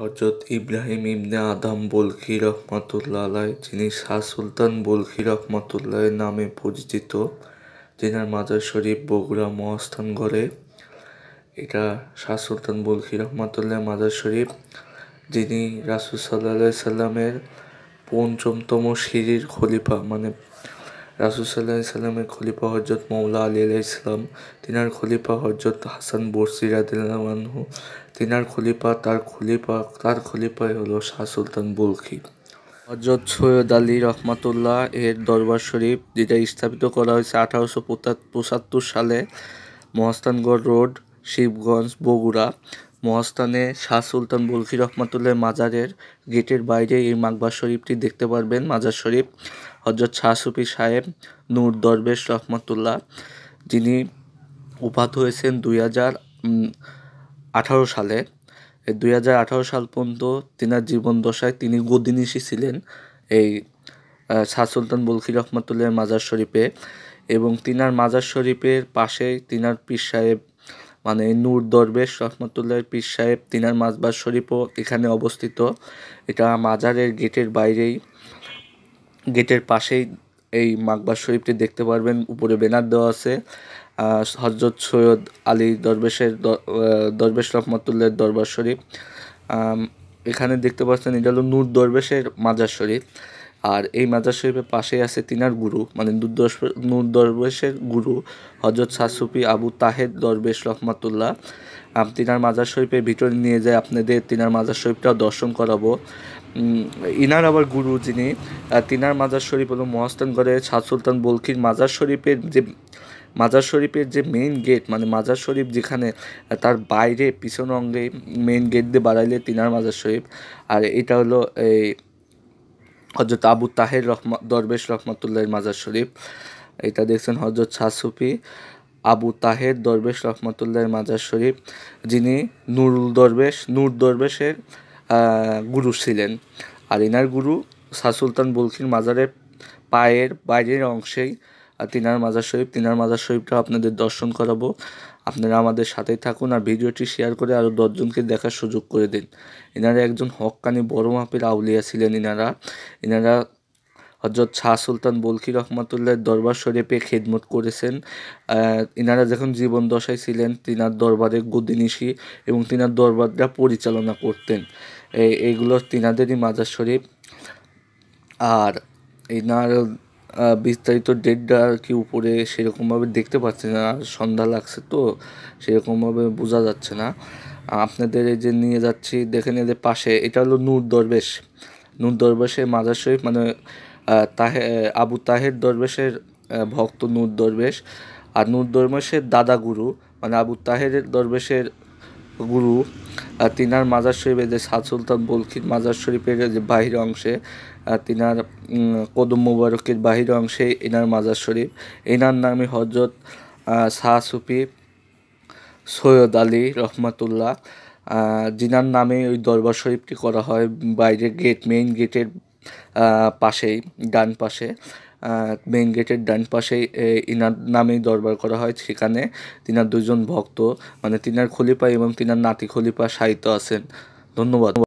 হজরত ইব্রাহিম ইবনে আদাম বলখি রহমাতুল্লাহ আলাই যিনি শাহ সুলতান বলখি রহমাতুল্লাহ নামে পরিচিত যেনার মাজার শরীফ বগুড়া মহাস্থান ঘরে এটা শাহ সুলতান বলখি রহমাতুল্লাহ মাজার শরীফ যিনি রাসুল সাল্লা সাল্লামের পঞ্চমতম সিঁড়ির খলিফা মানে রাসুসাল্লাহ ইসলামের খলিফা হজরত মৌলা আলী আলাহ ইসলাম তিনার খলিফা হজরত হাসান বর্সির আদিল্লাহু তিনার খলিফা তার খলিফা তার খলিফাই হলো শাহ সুলতান বুলখি হজরত সৈয়দ আলী রহমাতুল্লাহ এর দরবার শরীফ যেটা স্থাপিত করা হয়েছে আঠারোশো সালে মহাস্তানগড় রোড শিবগঞ্জ বগুড়া মহাস্থানে শাহ সুলতান বলকি রহমাতুল্লাহ মাজারের গেটের বাইরে এই মাকবা শরীফটি দেখতে পারবেন মাজার শরীফ হজরত শাহ সুফি সাহেব নূর দরবেশ রহমতুল্লাহ যিনি উপাত হয়েছেন দুই হাজার আঠারো সালে দুই হাজার আঠারো সাল পর্যন্ত তিনার জীবন দশায় তিনি গদিনিশি ছিলেন এই শাহ সুলতান বলকি রহমতুল্লাহ মাজার শরীফে এবং তিনার মাজার শরীফের পাশেই তিনার পীর সাহেব মানে নূর দরবেশ রহমতুল্লাহ পীর সাহেব তিনার মাজবার শরীফও এখানে অবস্থিত এটা মাজারের গেটের বাইরেই গেটের পাশেই এই মাকবার শরীফটি দেখতে পারবেন উপরে ব্যানার দেওয়া আছে হজরত সৈয়দ আলী দরবেশের দরবেশ রহমতুল্লাহ দরবার শরীফ এখানে দেখতে পাচ্ছেন এটা হলো নূর দরবেশের মাজার শরীফ আর এই মাজার শরীফের পাশেই আছে তিনার গুরু মানে নূর দরবেশের গুরু হজরত সাসুফি আবু তাহের দরবেশ রহমাতুল্লাহ তিনার মাজার শরীফের ভিতরে নিয়ে যায় আপনাদের তিনার মাজার শরীফটাও দর্শন করাবো ইনার আবার গুরু যিনি তিনার মাজার শরীফ হল মহাস্তানগড়ের শাহ সুলতান বলখির মাজার শরীফের যে মাজার শরীফের যে মেইন গেট মানে মাজার শরীফ যেখানে তার বাইরে পিছন অঙ্গে মেইন গেট দিয়ে বাড়াইলে তিনার মাজার শরীফ আর এটা হলো এই হজরত আবু তাহের রহমা দরবেশ রহমতুল্লাহর মাজার শরীফ এটা দেখছেন হজরত ছাসুফি আবু তাহের দরবেশ রহমতুল্লাহর মাজার শরীফ যিনি নুরুল দরবেশ নূর দরবেশের গুরু ছিলেন আর এনার গুরু শাহ সুলতান বুলকির মাজারের পায়ের বাইরের অংশেই তিনার মাজার শরীফ তিনার মাজার শরীফটা আপনাদের দর্শন করাবো আপনারা আমাদের সাথেই থাকুন আর ভিডিওটি শেয়ার করে আরও দশজনকে দেখার সুযোগ করে দিন এনারা একজন হকানি বড় মাপের আউলিয়া ছিলেন এনারা এনারা হজরত শাহ সুলতান বলকি রহমতুল্লাহ দরবার শরীফে খেদমত করেছেন ইনারা যখন জীবন দশায় ছিলেন তিনার দরবারে গদিনিশি এবং তিনার দরবারটা পরিচালনা করতেন এইগুলো তিনাদেরই মাজার শরীফ আর এনার বিস্তারিত ডেটটা আর কি উপরে সেরকমভাবে দেখতে পাচ্ছি না আর সন্ধ্যা লাগছে তো সেরকমভাবে বোঝা যাচ্ছে না আপনাদের এই যে নিয়ে যাচ্ছি দেখে নিয়ে পাশে এটা হলো নূর দরবেশ নূর দরবেশের মাজার শরীফ মানে তাহে আবু তাহের দরবেশের ভক্ত নূর দরবেশ আর নূর দরবেশের দাদা গুরু মানে আবু তাহের দরবেশের গুরু তিনার মাজার শরীফে যে সাদ সুলতান বলখির মাজার শরীফের যে বাহির অংশে তিনার কদম মুবারকের বাহির অংশে এনার মাজার শরীফ এনার নামে হজরত শাহ সুফি সৈয়দ আলী রহমাতুল্লাহ জিনার নামে ওই দরবার শরীফটি করা হয় বাইরে গেট মেইন গেটের পাশেই ডান পাশে মেইন গেটের ডান পাশেই ইনার নামেই দরবার করা হয় সেখানে তিনার দুজন ভক্ত মানে তিনার খলিফা এবং তিনার নাতি খলিফা সাহিত্য আছেন ধন্যবাদ